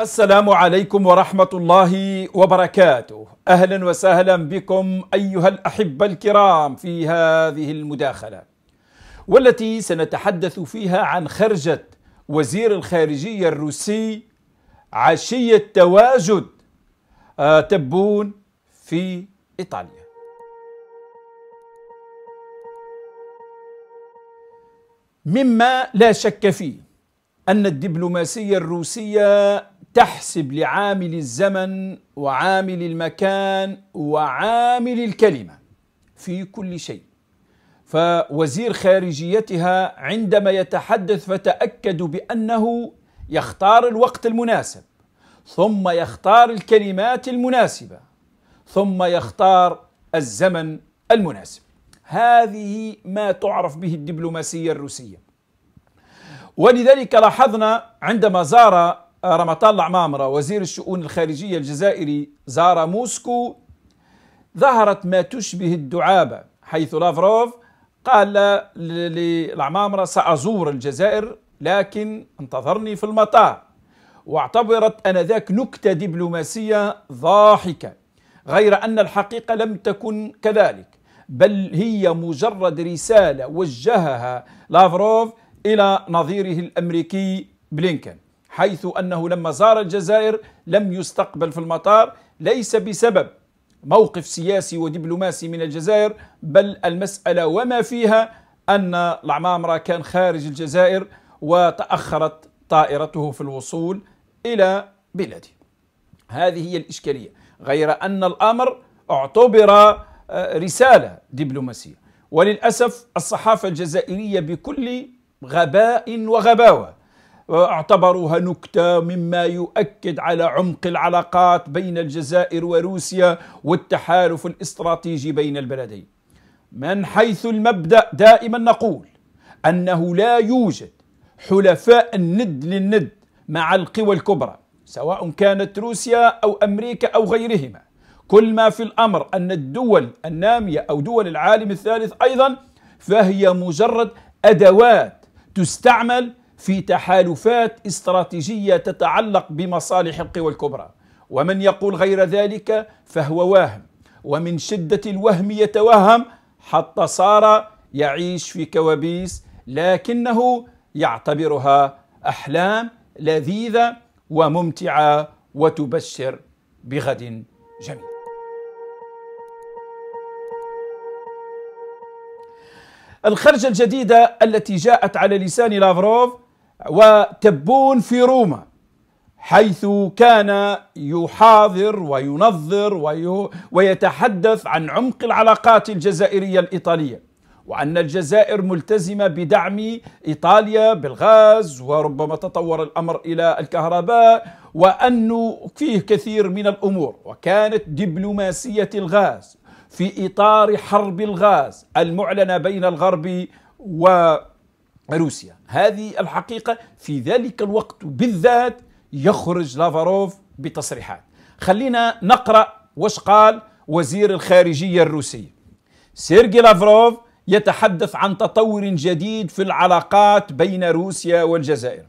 السلام عليكم ورحمة الله وبركاته أهلا وسهلا بكم أيها الأحبة الكرام في هذه المداخلة والتي سنتحدث فيها عن خرجة وزير الخارجية الروسي عشية تواجد آه، تبون في إيطاليا مما لا شك فيه أن الدبلوماسية الروسية تحسب لعامل الزمن وعامل المكان وعامل الكلمة في كل شيء فوزير خارجيتها عندما يتحدث فتأكد بأنه يختار الوقت المناسب ثم يختار الكلمات المناسبة ثم يختار الزمن المناسب هذه ما تعرف به الدبلوماسية الروسية ولذلك لاحظنا عندما زار آه، رمطان العمامرة وزير الشؤون الخارجية الجزائري زار موسكو ظهرت ما تشبه الدعابة حيث لافروف قال للعمامرة سأزور الجزائر لكن انتظرني في المطار واعتبرت انذاك نكته دبلوماسيه ضاحكه غير ان الحقيقه لم تكن كذلك بل هي مجرد رساله وجهها لافروف الى نظيره الامريكي بلينكن حيث أنه لما زار الجزائر لم يستقبل في المطار ليس بسبب موقف سياسي ودبلوماسي من الجزائر بل المسألة وما فيها أن العمامرة كان خارج الجزائر وتأخرت طائرته في الوصول إلى بلاده هذه هي الإشكالية غير أن الأمر اعتبر آه، رسالة دبلوماسية وللأسف الصحافة الجزائرية بكل غباء وغباوة اعتبروها نكتة مما يؤكد على عمق العلاقات بين الجزائر وروسيا والتحالف الاستراتيجي بين البلدين من حيث المبدأ دائما نقول أنه لا يوجد حلفاء الند للند مع القوى الكبرى سواء كانت روسيا أو أمريكا أو غيرهما كل ما في الأمر أن الدول النامية أو دول العالم الثالث أيضا فهي مجرد أدوات تستعمل في تحالفات استراتيجيه تتعلق بمصالح القوى الكبرى ومن يقول غير ذلك فهو واهم ومن شده الوهم يتوهم حتى صار يعيش في كوابيس لكنه يعتبرها احلام لذيذه وممتعه وتبشر بغد جميل الخرجة الجديدة التي جاءت على لسان لافروف وتبون في روما حيث كان يحاضر وينظر ويتحدث عن عمق العلاقات الجزائرية الإيطالية وأن الجزائر ملتزمة بدعم إيطاليا بالغاز وربما تطور الأمر إلى الكهرباء وأنه فيه كثير من الأمور وكانت دبلوماسية الغاز في إطار حرب الغاز المعلنة بين الغرب و روسيا هذه الحقيقة في ذلك الوقت بالذات يخرج لافاروف بتصريحات خلينا نقرأ وش قال وزير الخارجية الروسي سيرجي لافروف يتحدث عن تطور جديد في العلاقات بين روسيا والجزائر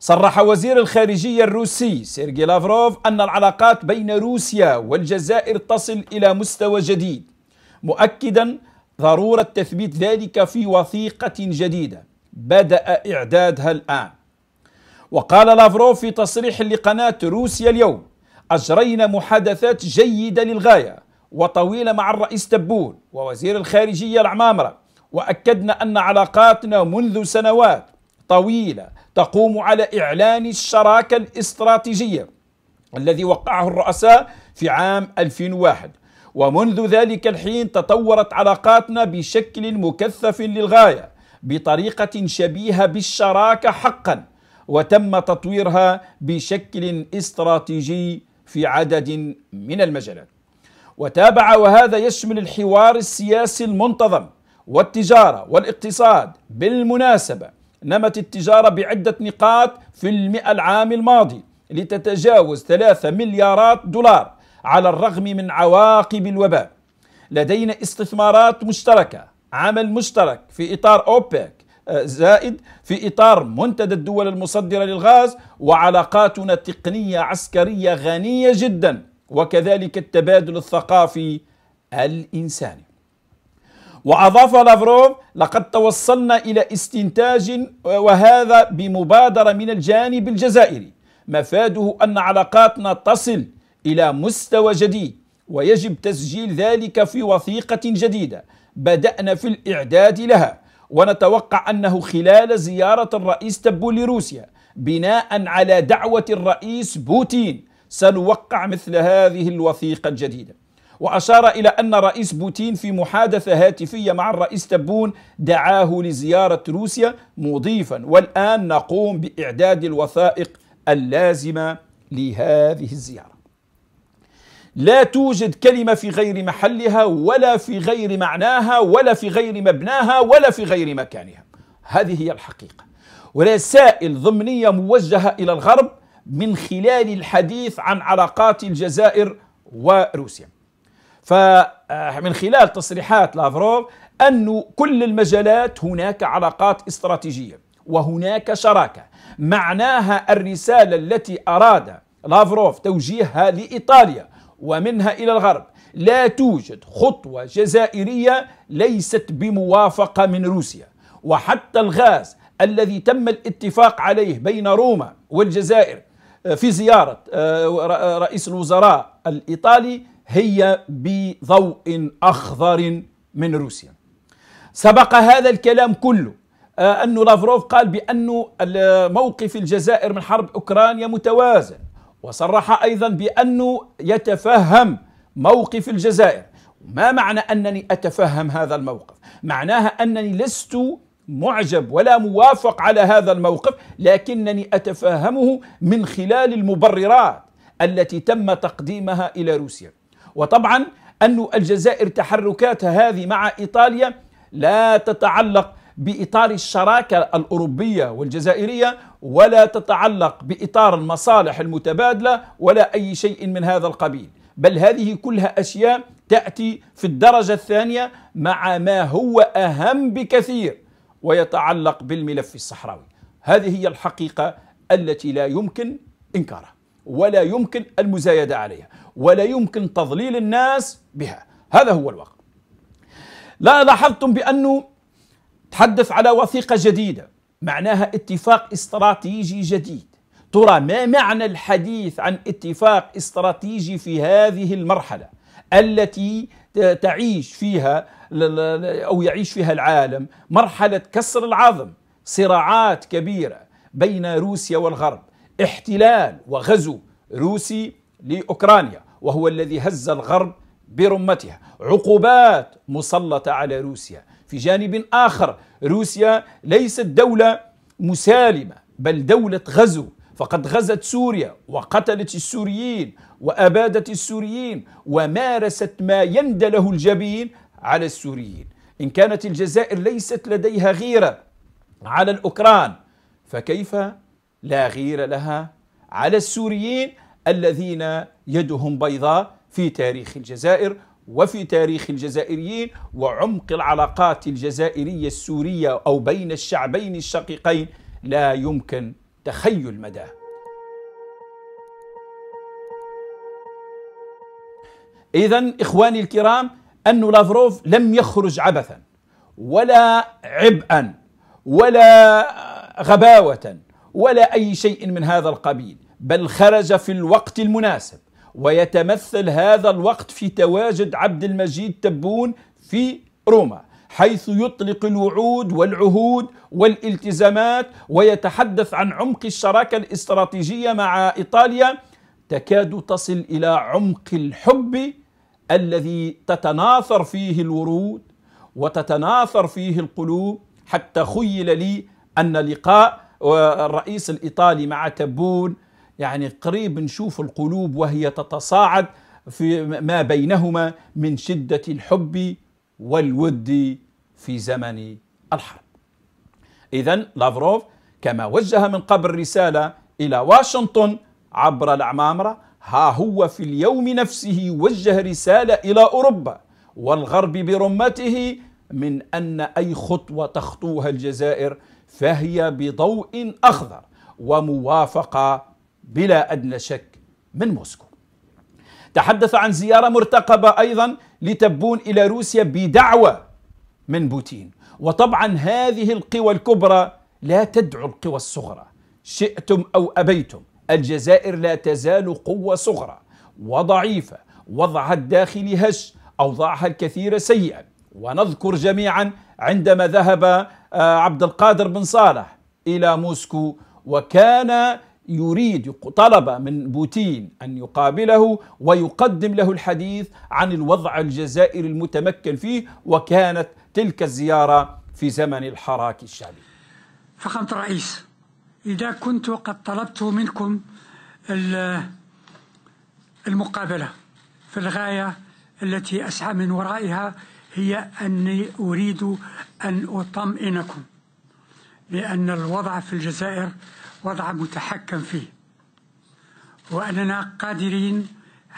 صرح وزير الخارجية الروسي سيرجي لافروف أن العلاقات بين روسيا والجزائر تصل إلى مستوى جديد مؤكدا ضرورة تثبيت ذلك في وثيقة جديدة بدأ إعدادها الآن وقال لافروف في تصريح لقناة روسيا اليوم أجرينا محادثات جيدة للغاية وطويلة مع الرئيس تبون ووزير الخارجية العمامرة وأكدنا أن علاقاتنا منذ سنوات طويلة تقوم على إعلان الشراكة الاستراتيجية الذي وقعه الرؤساء في عام 2001 ومنذ ذلك الحين تطورت علاقاتنا بشكل مكثف للغايه بطريقة شبيهة بالشراكة حقا وتم تطويرها بشكل استراتيجي في عدد من المجالات وتابع وهذا يشمل الحوار السياسي المنتظم والتجارة والاقتصاد بالمناسبة نمت التجارة بعدة نقاط في المئة العام الماضي لتتجاوز 3 مليارات دولار على الرغم من عواقب الوباء لدينا استثمارات مشتركة عمل مشترك في إطار أوبك آه، زائد في إطار منتدى الدول المصدرة للغاز وعلاقاتنا تقنية عسكرية غنية جدا وكذلك التبادل الثقافي الإنساني وأضاف لافروف لقد توصلنا إلى استنتاج آه، وهذا بمبادرة من الجانب الجزائري مفاده أن علاقاتنا تصل إلى مستوى جديد ويجب تسجيل ذلك في وثيقة جديدة بدأنا في الإعداد لها ونتوقع أنه خلال زيارة الرئيس تبو لروسيا بناء على دعوة الرئيس بوتين سنوقع مثل هذه الوثيقة الجديدة وأشار إلى أن رئيس بوتين في محادثة هاتفية مع الرئيس تبون دعاه لزيارة روسيا مضيفا والآن نقوم بإعداد الوثائق اللازمة لهذه الزيارة لا توجد كلمة في غير محلها ولا في غير معناها ولا في غير مبناها ولا في غير مكانها هذه هي الحقيقة ورسائل ضمنية موجهة إلى الغرب من خلال الحديث عن علاقات الجزائر وروسيا فمن آه، خلال تصريحات لافروف أن كل المجالات هناك علاقات استراتيجية وهناك شراكة معناها الرسالة التي أراد لافروف توجيهها لإيطاليا ومنها إلى الغرب لا توجد خطوة جزائرية ليست بموافقة من روسيا وحتى الغاز الذي تم الاتفاق عليه بين روما والجزائر آه، في زيارة آه، آه، رئيس الوزراء الإيطالي هي بضوء أخضر من روسيا سبق هذا الكلام كله أن لافروف قال بأن موقف الجزائر من حرب أوكرانيا متوازن وصرح أيضا بأنه يتفهم موقف الجزائر ما معنى أنني أتفهم هذا الموقف معناها أنني لست معجب ولا موافق على هذا الموقف لكنني أتفهمه من خلال المبررات التي تم تقديمها إلى روسيا وطبعا أن الجزائر تحركاتها هذه مع إيطاليا لا تتعلق بإطار الشراكة الأوروبية والجزائرية ولا تتعلق بإطار المصالح المتبادلة ولا أي شيء من هذا القبيل بل هذه كلها أشياء تأتي في الدرجة الثانية مع ما هو أهم بكثير ويتعلق بالملف الصحراوي هذه هي الحقيقة التي لا يمكن إنكارها ولا يمكن المزايدة عليها ولا يمكن تضليل الناس بها هذا هو الواقع لا لاحظتم بأنه تحدث على وثيقة جديدة معناها اتفاق استراتيجي جديد ترى ما معنى الحديث عن اتفاق استراتيجي في هذه المرحلة التي تعيش فيها أو يعيش فيها العالم مرحلة كسر العظم صراعات كبيرة بين روسيا والغرب احتلال وغزو روسي لأوكرانيا وهو الذي هز الغرب برمتها عقوبات مسلطة على روسيا في جانب آخر روسيا ليست دولة مسالمة بل دولة غزو فقد غزت سوريا وقتلت السوريين وأبادت السوريين ومارست ما يندله له الجبين على السوريين إن كانت الجزائر ليست لديها غيرة على الأوكران فكيف لا غير لها على السوريين الذين يدهم بيضاء في تاريخ الجزائر وفي تاريخ الجزائريين وعمق العلاقات الجزائرية السورية أو بين الشعبين الشقيقين لا يمكن تخيل مداه إذا إخواني الكرام أن لافروف لم يخرج عبثا ولا عبئا ولا غباوة ولا أي شيء من هذا القبيل بل خرج في الوقت المناسب ويتمثل هذا الوقت في تواجد عبد المجيد تبون في روما حيث يطلق الوعود والعهود والالتزامات ويتحدث عن عمق الشراكه الاستراتيجيه مع ايطاليا تكاد تصل الى عمق الحب الذي تتناثر فيه الورود وتتناثر فيه القلوب حتى خيل لي ان لقاء آه، الرئيس الايطالي مع تبون يعني قريب نشوف القلوب وهي تتصاعد في ما بينهما من شدة الحب والود في زمن الحرب إذا لافروف كما وجه من قبل رسالة إلى واشنطن عبر العمامرة ها هو في اليوم نفسه وجه رسالة إلى أوروبا والغرب برمته من أن أي خطوة تخطوها الجزائر فهي بضوء أخضر وموافقة بلا أدنى شك من موسكو تحدث عن زيارة مرتقبة أيضا لتبون إلى روسيا بدعوة من بوتين وطبعا هذه القوى الكبرى لا تدعو القوى الصغرى شئتم أو أبيتم الجزائر لا تزال قوة صغرى وضعيفة وضعها الداخلي هش أوضاعها الكثيره سيئا ونذكر جميعا عندما ذهب آه، عبد القادر بن صالح إلى موسكو وكان يريد طلب من بوتين ان يقابله ويقدم له الحديث عن الوضع الجزائري المتمكن فيه وكانت تلك الزياره في زمن الحراك الشعبي. فخامه الرئيس اذا كنت قد طلبت منكم المقابله في الغايه التي اسعى من ورائها هي اني اريد ان اطمئنكم بأن الوضع في الجزائر وضع متحكم فيه وأننا قادرين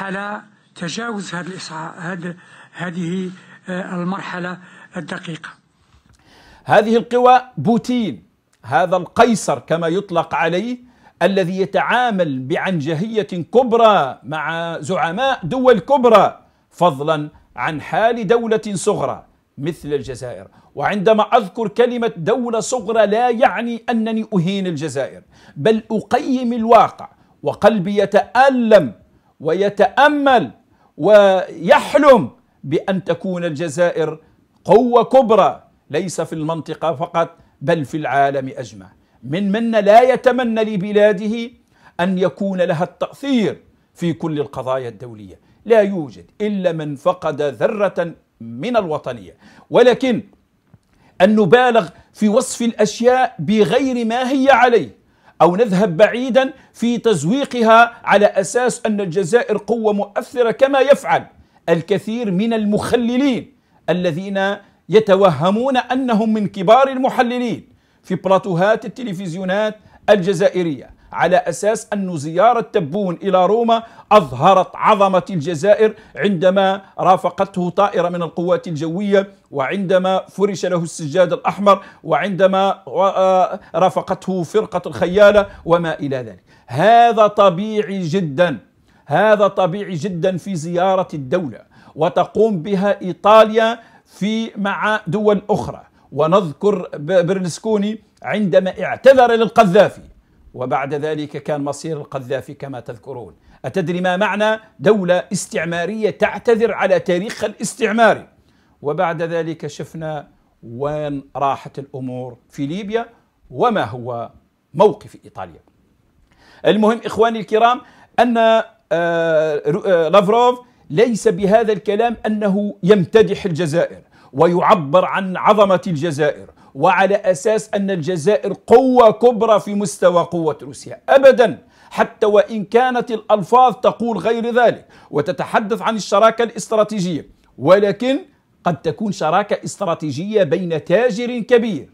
على تجاوز هذه هذه آه، المرحلة الدقيقة هذه القوى بوتين هذا القيصر كما يطلق عليه الذي يتعامل بعنجهية كبرى مع زعماء دول كبرى فضلا عن حال دولة صغرى مثل الجزائر وعندما أذكر كلمة دولة صغرى لا يعني أنني أهين الجزائر بل أقيم الواقع وقلبي يتألم ويتأمل ويحلم بأن تكون الجزائر قوة كبرى ليس في المنطقة فقط بل في العالم أجمع من من لا يتمنى لبلاده أن يكون لها التأثير في كل القضايا الدولية لا يوجد إلا من فقد ذرة من الوطنيه ولكن ان نبالغ في وصف الاشياء بغير ما هي عليه او نذهب بعيدا في تزويقها على اساس ان الجزائر قوه مؤثره كما يفعل الكثير من المخللين الذين يتوهمون انهم من كبار المحللين في بلاتوهات التلفزيونات الجزائريه على أساس أن زيارة تبون إلى روما أظهرت عظمة الجزائر عندما رافقته طائرة من القوات الجوية وعندما فرش له السجاد الأحمر وعندما آه، آه، رافقته فرقة الخيالة وما إلى ذلك هذا طبيعي جدا هذا طبيعي جدا في زيارة الدولة وتقوم بها إيطاليا في مع دول أخرى ونذكر برلسكوني عندما اعتذر للقذافي وبعد ذلك كان مصير القذافي كما تذكرون أتدري ما معنى دولة استعمارية تعتذر على تاريخها الاستعماري وبعد ذلك شفنا وين راحت الأمور في ليبيا وما هو موقف إيطاليا المهم إخواني الكرام أن آه، آه، لافروف ليس بهذا الكلام أنه يمتدح الجزائر ويعبر عن عظمة الجزائر وعلى أساس أن الجزائر قوة كبرى في مستوى قوة روسيا أبدا حتى وإن كانت الألفاظ تقول غير ذلك وتتحدث عن الشراكة الاستراتيجية ولكن قد تكون شراكة استراتيجية بين تاجر كبير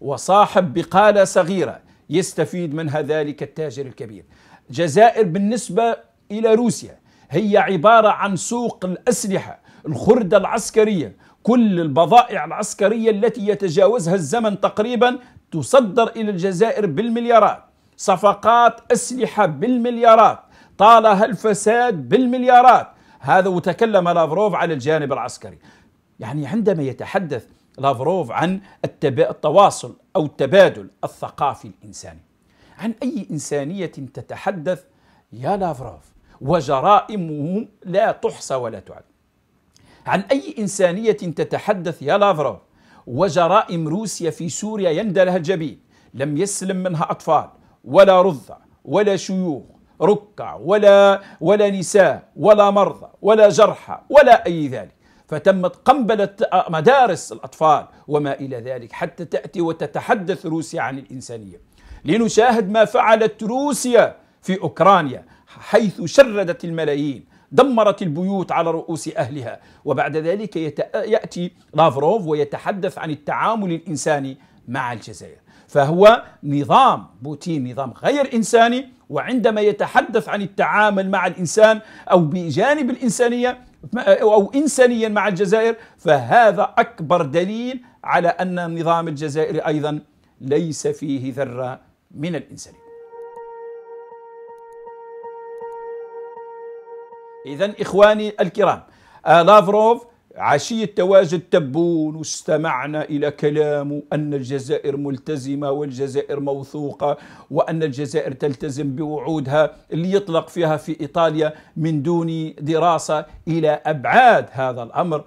وصاحب بقالة صغيرة يستفيد منها ذلك التاجر الكبير جزائر بالنسبة إلى روسيا هي عبارة عن سوق الأسلحة الخردة العسكرية كل البضائع العسكرية التي يتجاوزها الزمن تقريبا تصدر إلى الجزائر بالمليارات صفقات أسلحة بالمليارات طالها الفساد بالمليارات هذا وتكلم لافروف على الجانب العسكري يعني عندما يتحدث لافروف عن التواصل أو التبادل الثقافي الإنساني عن أي إنسانية تتحدث يا لافروف وجرائمهم لا تحصى ولا تعد عن أي إنسانية تتحدث يا لافروف وجرائم روسيا في سوريا يندى لها الجبين لم يسلم منها أطفال ولا رضع ولا شيوخ ركع ولا ولا نساء ولا مرضى ولا جرحى ولا أي ذلك فتمت قنبلة مدارس الأطفال وما إلى ذلك حتى تأتي وتتحدث روسيا عن الإنسانية لنشاهد ما فعلت روسيا في أوكرانيا حيث شردت الملايين دمرت البيوت على رؤوس أهلها وبعد ذلك يأتي لافروف ويتحدث عن التعامل الإنساني مع الجزائر فهو نظام بوتين نظام غير إنساني وعندما يتحدث عن التعامل مع الإنسان أو بجانب الإنسانية أو إنسانيا مع الجزائر فهذا أكبر دليل على أن النظام الجزائري أيضا ليس فيه ذرة من الإنسانية إذا إخواني الكرام آه، لافروف عشية تواجد تبون واستمعنا إلى كلامه أن الجزائر ملتزمة والجزائر موثوقة وأن الجزائر تلتزم بوعودها اللي يطلق فيها في إيطاليا من دون دراسة إلى أبعاد هذا الأمر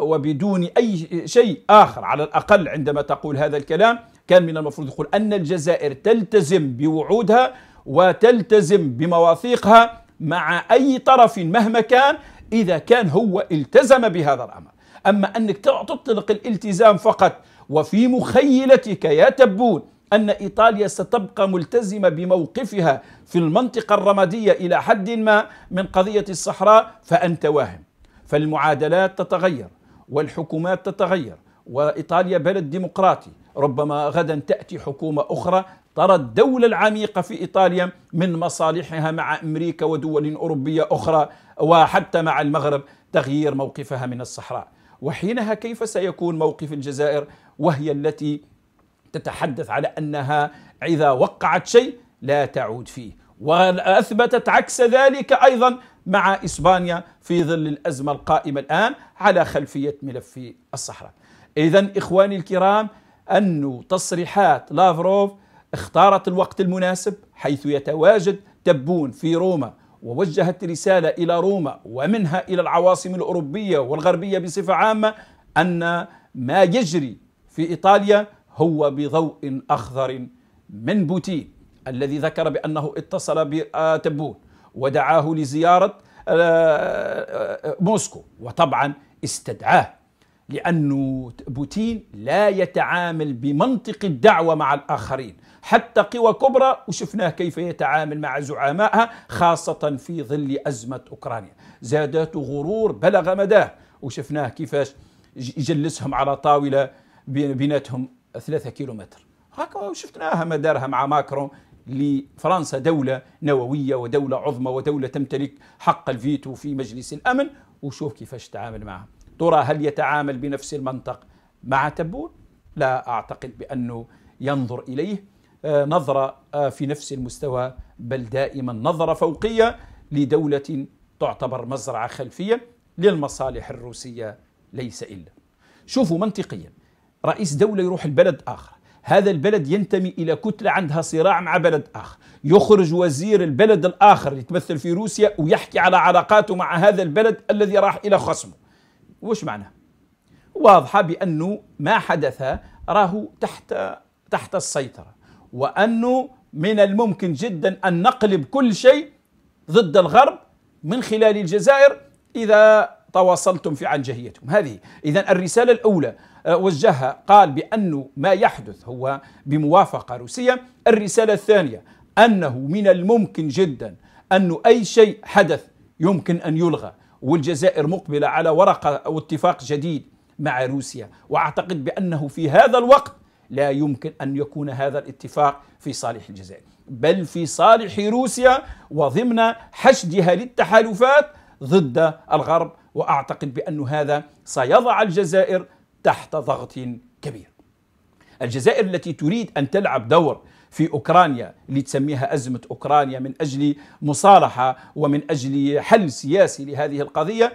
وبدون أي شيء آخر على الأقل عندما تقول هذا الكلام كان من المفروض يقول أن الجزائر تلتزم بوعودها وتلتزم بمواثيقها مع أي طرف مهما كان إذا كان هو التزم بهذا الأمر أما أنك تطلق الالتزام فقط وفي مخيلتك يا تبون أن إيطاليا ستبقى ملتزمة بموقفها في المنطقة الرمادية إلى حد ما من قضية الصحراء فأنت واهم فالمعادلات تتغير والحكومات تتغير وإيطاليا بلد ديمقراطي ربما غدا تأتي حكومة أخرى ترى الدولة العميقة في إيطاليا من مصالحها مع أمريكا ودول أوروبية أخرى وحتى مع المغرب تغيير موقفها من الصحراء وحينها كيف سيكون موقف الجزائر وهي التي تتحدث على أنها إذا وقعت شيء لا تعود فيه وأثبتت عكس ذلك أيضا مع إسبانيا في ظل الأزمة القائمة الآن على خلفية ملف الصحراء إذا إخواني الكرام أن تصريحات لافروف اختارت الوقت المناسب حيث يتواجد تبون في روما ووجهت رسالة إلى روما ومنها إلى العواصم الأوروبية والغربية بصفة عامة أن ما يجري في إيطاليا هو بضوء أخضر من بوتين الذي ذكر بأنه اتصل بتبون ودعاه لزيارة آه، آه، آه، موسكو وطبعا استدعاه لأن بوتين لا يتعامل بمنطق الدعوة مع الآخرين حتى قوى كبرى وشفناه كيف يتعامل مع زعمائها خاصة في ظل أزمة أوكرانيا زادته غرور بلغ مداه وشفناه كيفاش يجلسهم على طاولة بيناتهم ثلاثة كيلومتر هكا وشفناها مدارها مع ماكرون لفرنسا دولة نووية ودولة عظمى ودولة تمتلك حق الفيتو في مجلس الأمن وشوف كيفاش تعامل معها ترى هل يتعامل بنفس المنطق مع تبون لا أعتقد بأنه ينظر إليه آه، نظرة آه، في نفس المستوى بل دائما نظرة فوقية لدولة تعتبر مزرعة خلفية للمصالح الروسية ليس إلا شوفوا منطقيا رئيس دولة يروح البلد آخر هذا البلد ينتمي إلى كتلة عندها صراع مع بلد آخر يخرج وزير البلد الآخر يتمثل في روسيا ويحكي على علاقاته مع هذا البلد الذي راح إلى خصمه وش معناه؟ واضحة بأنه ما حدث راه تحت تحت السيطرة وأنه من الممكن جدا أن نقلب كل شيء ضد الغرب من خلال الجزائر إذا تواصلتم في عنجهيتهم هذه إذا الرسالة الأولى آه، وجهها قال بأنه ما يحدث هو بموافقة روسية الرسالة الثانية أنه من الممكن جدا أن أي شيء حدث يمكن أن يلغى والجزائر مقبلة على ورقة أو اتفاق جديد مع روسيا وأعتقد بأنه في هذا الوقت لا يمكن أن يكون هذا الاتفاق في صالح الجزائر بل في صالح روسيا وضمن حشدها للتحالفات ضد الغرب وأعتقد بأن هذا سيضع الجزائر تحت ضغط كبير الجزائر التي تريد أن تلعب دور في أوكرانيا اللي تسميها أزمة أوكرانيا من أجل مصالحة ومن أجل حل سياسي لهذه القضية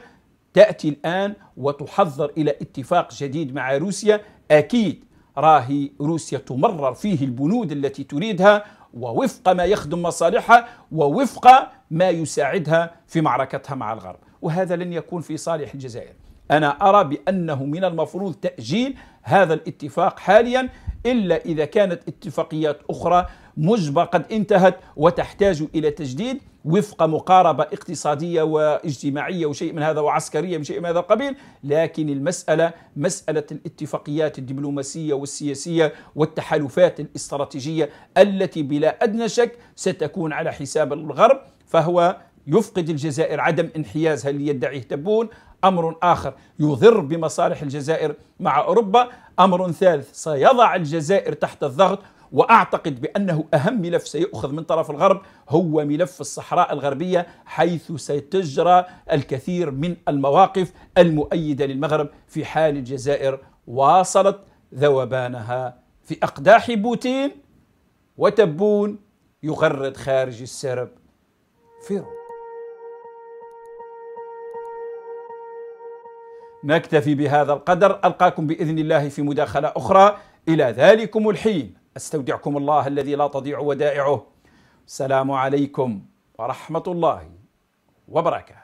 تأتي الآن وتحضر إلى اتفاق جديد مع روسيا أكيد راهي روسيا تمرر فيه البنود التي تريدها ووفق ما يخدم مصالحها ووفق ما يساعدها في معركتها مع الغرب وهذا لن يكون في صالح الجزائر أنا أرى بأنه من المفروض تأجيل هذا الاتفاق حاليا إلا إذا كانت اتفاقيات أخرى مسبقة قد انتهت وتحتاج إلى تجديد وفق مقاربة اقتصادية واجتماعية وشيء من هذا وعسكرية من شيء من هذا القبيل لكن المسألة مسألة الاتفاقيات الدبلوماسية والسياسية والتحالفات الاستراتيجية التي بلا أدنى شك ستكون على حساب الغرب فهو يفقد الجزائر عدم انحيازها اللي يدعيه تبون امر اخر يضر بمصالح الجزائر مع اوروبا امر ثالث سيضع الجزائر تحت الضغط واعتقد بانه اهم ملف سيؤخذ من طرف الغرب هو ملف الصحراء الغربيه حيث ستجرى الكثير من المواقف المؤيده للمغرب في حال الجزائر واصلت ذوبانها في اقداح بوتين وتبون يغرد خارج السرب في نكتفي بهذا القدر ألقاكم بإذن الله في مداخلة أخرى إلى ذلكم الحين أستودعكم الله الذي لا تضيع ودائعه السلام عليكم ورحمة الله وبركاته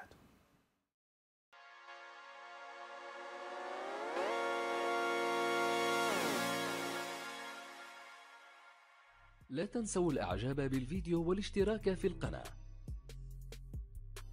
لا تنسوا الاعجاب بالفيديو والاشتراك في القناة